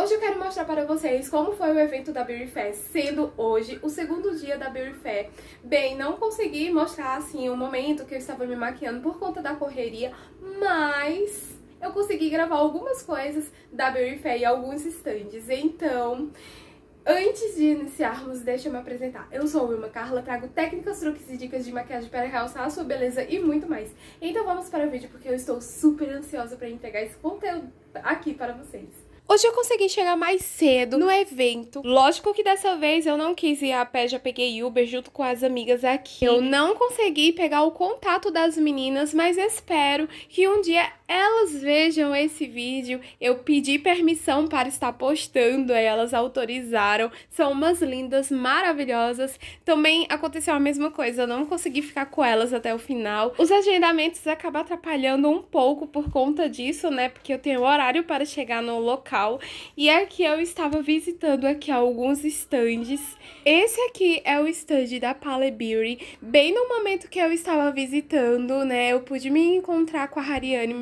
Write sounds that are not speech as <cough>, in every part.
Hoje eu quero mostrar para vocês como foi o evento da Beauty Fair, sendo hoje o segundo dia da Beauty Fair. Bem, não consegui mostrar assim o momento que eu estava me maquiando por conta da correria, mas eu consegui gravar algumas coisas da Beauty Fair e alguns estandes. Então, Antes de iniciarmos, deixa eu me apresentar. Eu sou a Wilma Carla, trago técnicas, truques e dicas de maquiagem para realçar a sua beleza e muito mais. Então vamos para o vídeo porque eu estou super ansiosa para entregar esse conteúdo aqui para vocês. Hoje eu consegui chegar mais cedo no evento. Lógico que dessa vez eu não quis ir a pé, já peguei Uber junto com as amigas aqui. Eu não consegui pegar o contato das meninas, mas espero que um dia elas vejam esse vídeo. Eu pedi permissão para estar postando, aí elas autorizaram. São umas lindas, maravilhosas. Também aconteceu a mesma coisa, eu não consegui ficar com elas até o final. Os agendamentos acabam atrapalhando um pouco por conta disso, né? Porque eu tenho horário para chegar no local local. E aqui é eu estava visitando aqui alguns estandes. Esse aqui é o estande da Pale Beauty. Bem no momento que eu estava visitando, né, eu pude me encontrar com a Hariane.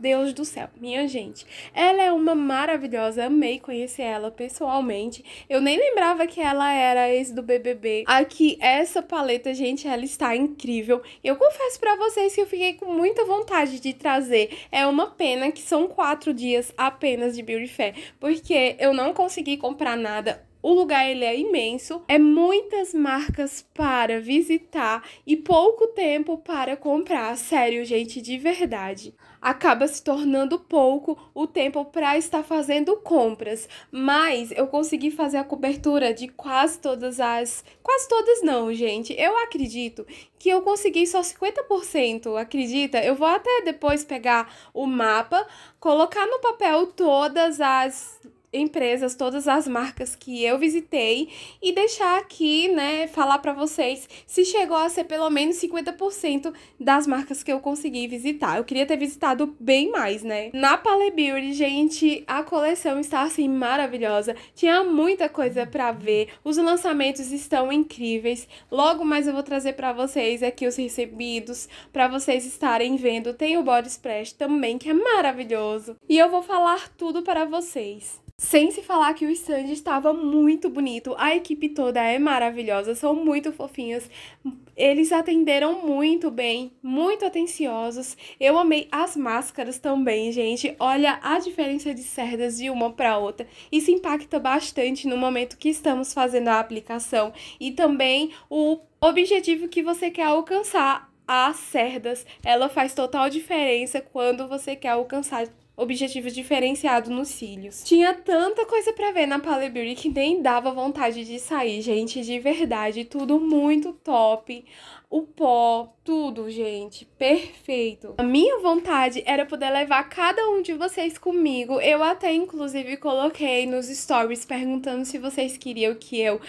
Deus do céu, minha gente. Ela é uma maravilhosa, amei conhecer ela pessoalmente. Eu nem lembrava que ela era ex do BBB. Aqui, essa paleta, gente, ela está incrível. Eu confesso para vocês que eu fiquei com muita vontade de trazer. É uma pena que são quatro dias apenas de Beauty Fair, porque eu não consegui comprar nada. O lugar ele é imenso, é muitas marcas para visitar e pouco tempo para comprar. Sério, gente, de verdade acaba se tornando pouco o tempo para estar fazendo compras, mas eu consegui fazer a cobertura de quase todas as, quase todas não, gente. Eu acredito que eu consegui só 50%, acredita? Eu vou até depois pegar o mapa, colocar no papel todas as empresas, todas as marcas que eu visitei e deixar aqui, né, falar para vocês se chegou a ser pelo menos 50% das marcas que eu consegui visitar. Eu queria ter visitado bem mais, né? Na Palais Beauty, gente, a coleção está assim maravilhosa. Tinha muita coisa para ver. Os lançamentos estão incríveis. Logo mais eu vou trazer para vocês aqui os recebidos para vocês estarem vendo. Tem o body splash também, que é maravilhoso. E eu vou falar tudo para vocês. Sem se falar que o stand estava muito bonito, a equipe toda é maravilhosa, são muito fofinhos, eles atenderam muito bem, muito atenciosos. Eu amei as máscaras também, gente. Olha a diferença de cerdas de uma para outra. Isso impacta bastante no momento que estamos fazendo a aplicação e também o objetivo que você quer alcançar as cerdas, ela faz total diferença quando você quer alcançar objetivos diferenciados nos cílios. Tinha tanta coisa para ver na Pale Beauty que nem dava vontade de sair, gente, de verdade, tudo muito top. O pó, tudo, gente, perfeito. A minha vontade era poder levar cada um de vocês comigo. Eu até inclusive coloquei nos stories perguntando se vocês queriam que eu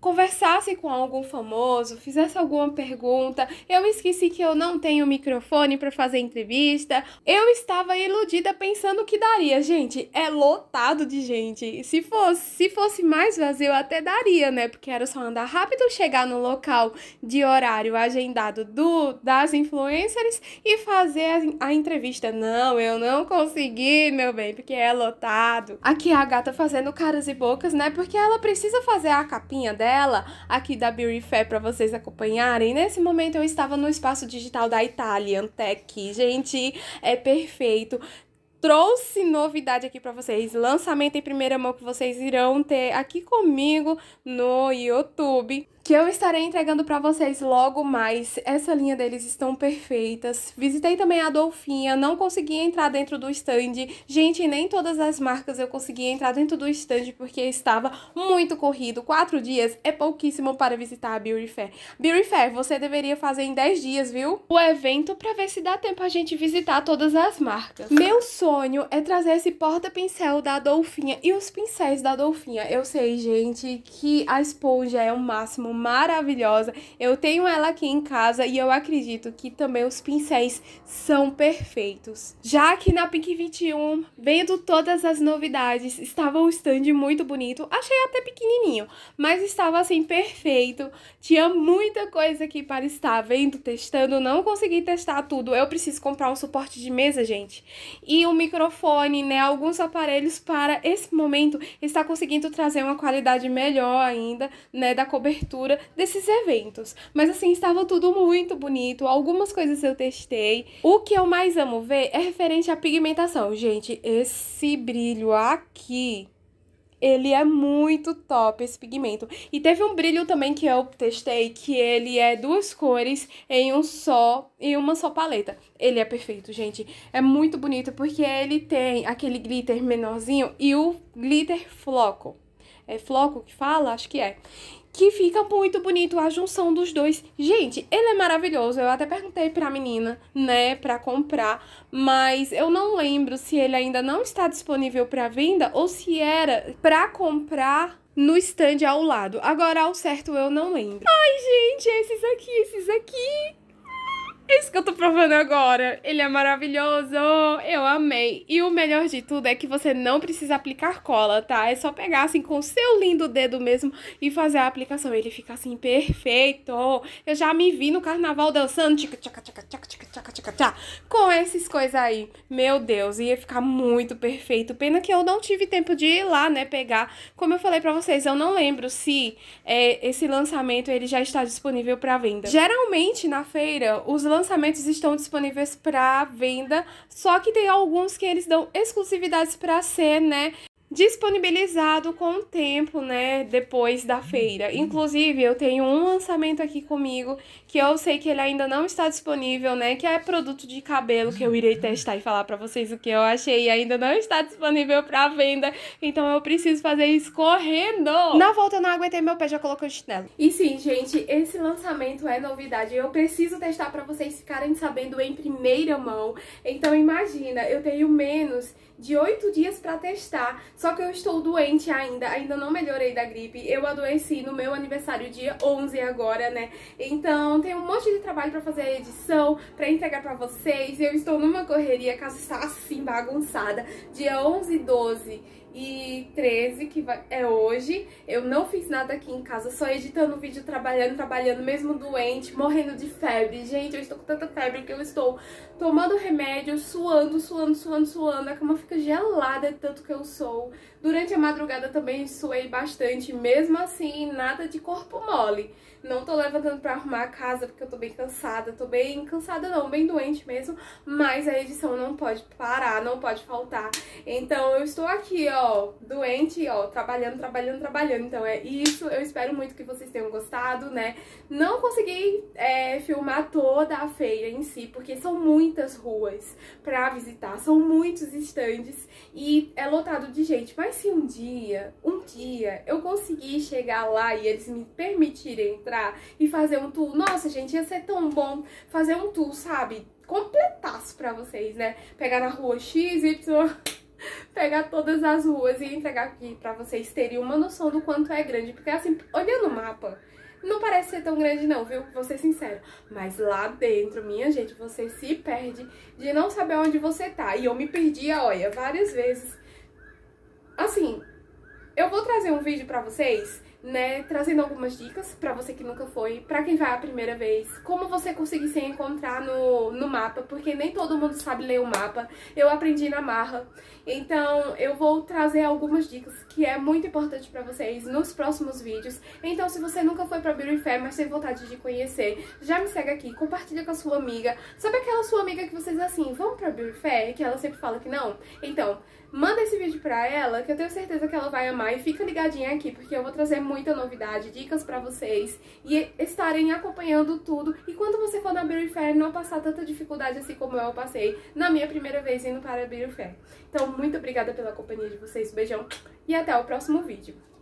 conversasse com algum famoso, fizesse alguma pergunta, eu esqueci que eu não tenho microfone para fazer entrevista. Eu estava iludida pensando que daria. Gente, é lotado de gente. Se fosse, se fosse mais vazio até daria, né? Porque era só andar rápido, chegar no local de horário agendado do das influencers e fazer a, a entrevista. Não, eu não consegui, meu bem, porque é lotado. Aqui a gata fazendo caras e bocas, né? Porque ela precisa fazer a capinha dela dela, aqui da Beauty Fair, para vocês acompanharem. Nesse momento eu estava no espaço digital da Italian Tech. Gente, é perfeito trouxe novidade aqui para vocês, lançamento em primeira mão que vocês irão ter aqui comigo no YouTube, que eu estarei entregando para vocês logo mais. Essa linha deles estão perfeitas. Visitei também a Dolfinha, não consegui entrar dentro do stand. Gente, nem todas as marcas eu consegui entrar dentro do stand porque estava muito corrido. Quatro dias é pouquíssimo para visitar a Beauty Fair. Beauty Fair, você deveria fazer em 10 dias, viu? O evento para ver se dá tempo a gente visitar todas as marcas. Meu sonho sonho é trazer esse porta-pincel da Dolfinha e os pincéis da Dolfinha. Eu sei, gente, que a esponja é o um máximo, maravilhosa. Eu tenho ela aqui em casa e eu acredito que também os pincéis são perfeitos. Já aqui na Pink 21, vendo todas as novidades, estava o stand muito bonito. Achei até pequenininho, mas estava assim perfeito. Tinha muita coisa aqui para estar vendo, testando. Não consegui testar tudo. Eu preciso comprar um suporte de mesa, gente. E o microfone, né, alguns aparelhos para esse momento está conseguindo trazer uma qualidade melhor ainda, né, da cobertura desses eventos. Mas assim, estava tudo muito bonito, algumas coisas eu testei. O que eu mais amo ver é referente à pigmentação. Gente, esse brilho aqui ele é muito top esse pigmento. E teve um brilho também que eu testei, que ele é duas cores em um só, em uma só paleta. Ele é perfeito, gente. É muito bonito porque ele tem aquele glitter menorzinho e o glitter floco é floco que fala, acho que é. Que fica muito bonito a junção dos dois. Gente, ele é maravilhoso. Eu até perguntei pra menina, né, pra comprar, mas eu não lembro se ele ainda não está disponível pra venda ou se era pra comprar no stand ao lado. Agora, ao certo, eu não lembro. Ai, gente, esses aqui, esses aqui. É isso que eu tô provando agora. Ele é maravilhoso. Eu amei. E o melhor de tudo é que você não precisa aplicar cola, tá? É só pegar assim com o seu lindo dedo mesmo e fazer a aplicação. Ele fica assim perfeito. Eu já me vi no carnaval dançando tchaca, tchaca, tchaca, tchaca, tchaca, tchaca, tchaca, tchaca, com essas coisas aí. Meu Deus, ia ficar muito perfeito. Pena que eu não tive tempo de ir lá, né, pegar. Como eu falei pra vocês, eu não lembro se é, esse lançamento ele já está disponível pra venda. Geralmente na feira, os lançamentos lançamentos estão disponíveis para venda, só que tem alguns que eles dão exclusividades para ser, né, disponibilizado com o tempo, né, depois da feira. Inclusive, eu tenho um lançamento aqui comigo que eu sei que ele ainda não está disponível, né, que é produto de cabelo que eu irei testar e falar para vocês o que eu achei e ainda não está disponível para venda. Então eu preciso fazer isso correndo. Na volta eu não aguentei meu pé, já coloquei o chinelo. E sim, gente, esse lançamento é novidade. Eu preciso testar para vocês ficarem sabendo em primeira mão. Então imagina, eu tenho menos de oito dias para testar, só que eu estou doente ainda, ainda não melhorei da gripe. Eu adoeci no meu aniversário dia 11 agora, né? Então tem um monte de trabalho para fazer a edição, para entregar para vocês. Eu estou numa correria, a casa está assim bagunçada. Dia 11 e 12 e 13, que é hoje. Eu não fiz nada aqui em casa, só editando vídeo, trabalhando, trabalhando, mesmo doente, morrendo de febre. Gente, eu estou com tanta febre que eu estou tomando remédio, suando, suando, suando, suando. A cama fica gelada, é tanto que eu sou. Durante a madrugada também suei bastante, mesmo assim, nada de corpo mole. Não tô levantando pra arrumar a casa, porque eu tô bem cansada. Tô bem cansada não, bem doente mesmo. Mas a edição não pode parar, não pode faltar. Então eu estou aqui, ó, doente, ó, trabalhando, trabalhando, trabalhando. Então é isso, eu espero muito que vocês tenham gostado, né? Não consegui é, filmar toda a feira em si, porque são muitas ruas pra visitar, são muitos estandes e é lotado de gente. Mas se um dia, um dia, eu conseguir chegar lá e eles me permitirem entrar e fazer um tour, nossa, gente, ia ser tão bom fazer um tour, sabe? Completaço pra vocês, né? Pegar na rua X, Y... <laughs> pegar todas as ruas e entregar aqui pra vocês terem uma noção do quanto é grande. Porque assim, olhando o mapa, não parece ser tão grande não, viu? Vou ser sincera. Mas lá dentro, minha gente, você se perde de não saber onde você tá. E eu me perdia, olha, várias vezes. Assim, eu vou trazer um vídeo pra vocês né, trazendo algumas dicas para você que nunca foi, para quem vai a primeira vez, como você conseguir se encontrar no, no mapa, porque nem todo mundo sabe ler o mapa, eu aprendi na marra, então eu vou trazer algumas dicas que é muito importante para vocês nos próximos vídeos, então se você nunca foi para Beauty Fair, mas tem vontade de conhecer, já me segue aqui, compartilha com a sua amiga, sabe aquela sua amiga que vocês assim, vão para Beauty Fair, que ela sempre fala que não? Então, Manda esse vídeo pra ela, que eu tenho certeza que ela vai amar. E fica ligadinha aqui, porque eu vou trazer muita novidade, dicas pra vocês. E estarem acompanhando tudo. E quando você for na Beauty Fair, não passar tanta dificuldade assim como eu passei na minha primeira vez indo para a Beauty Fair. Então, muito obrigada pela companhia de vocês. Beijão e até o próximo vídeo.